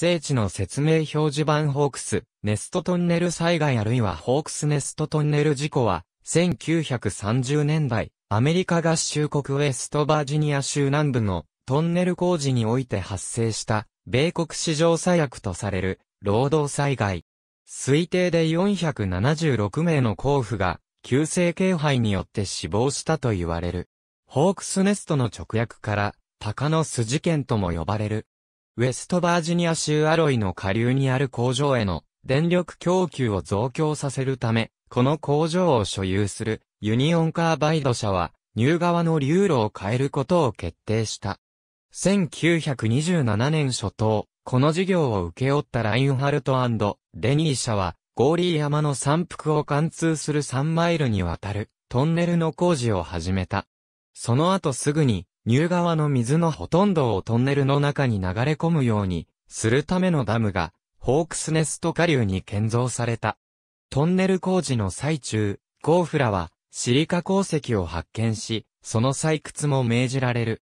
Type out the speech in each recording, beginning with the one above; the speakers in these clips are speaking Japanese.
生地の説明表示板ホークス、ネストトンネル災害あるいはホークスネストトンネル事故は、1930年代、アメリカ合衆国ウェストバージニア州南部のトンネル工事において発生した、米国史上最悪とされる、労働災害。推定で476名の候補が、急性警肺によって死亡したと言われる。ホークスネストの直訳から、鷹の巣事件とも呼ばれる。ウェストバージニア州アロイの下流にある工場への電力供給を増強させるため、この工場を所有するユニオンカーバイド社は、ニュー側の流路を変えることを決定した。1927年初頭、この事業を請け負ったラインハルトデニー社は、ゴーリー山の山腹を貫通する3マイルにわたるトンネルの工事を始めた。その後すぐに入川の水のほとんどをトンネルの中に流れ込むようにするためのダムが、ホークスネスト下流に建造された。トンネル工事の最中、ゴーフラは、シリカ鉱石を発見し、その採掘も命じられる。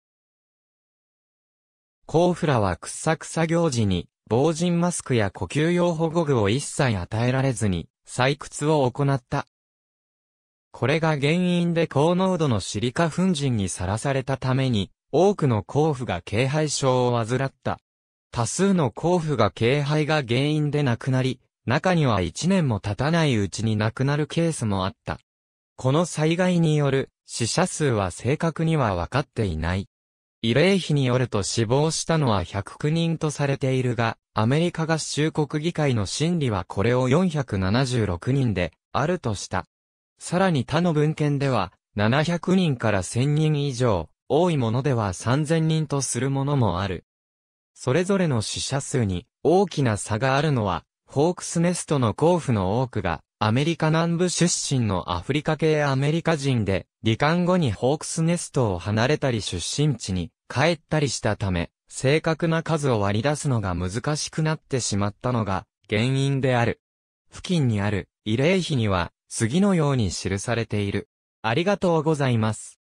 コーフラは掘削作業時に、防塵マスクや呼吸用保護具を一切与えられずに、採掘を行った。これが原因で高濃度のシリカ粉塵にさらされたために、多くの甲府が軽肺症を患った。多数の甲府が軽肺が原因で亡くなり、中には1年も経たないうちに亡くなるケースもあった。この災害による死者数は正確には分かっていない。慰霊碑によると死亡したのは109人とされているが、アメリカ合衆国議会の審理はこれを476人で、あるとした。さらに他の文献では、700人から1000人以上、多いものでは3000人とするものもある。それぞれの死者数に大きな差があるのは、ホークスネストの交付の多くが、アメリカ南部出身のアフリカ系アメリカ人で、罹患後にホークスネストを離れたり出身地に帰ったりしたため、正確な数を割り出すのが難しくなってしまったのが原因である。付近にある慰霊碑には、次のように記されている。ありがとうございます。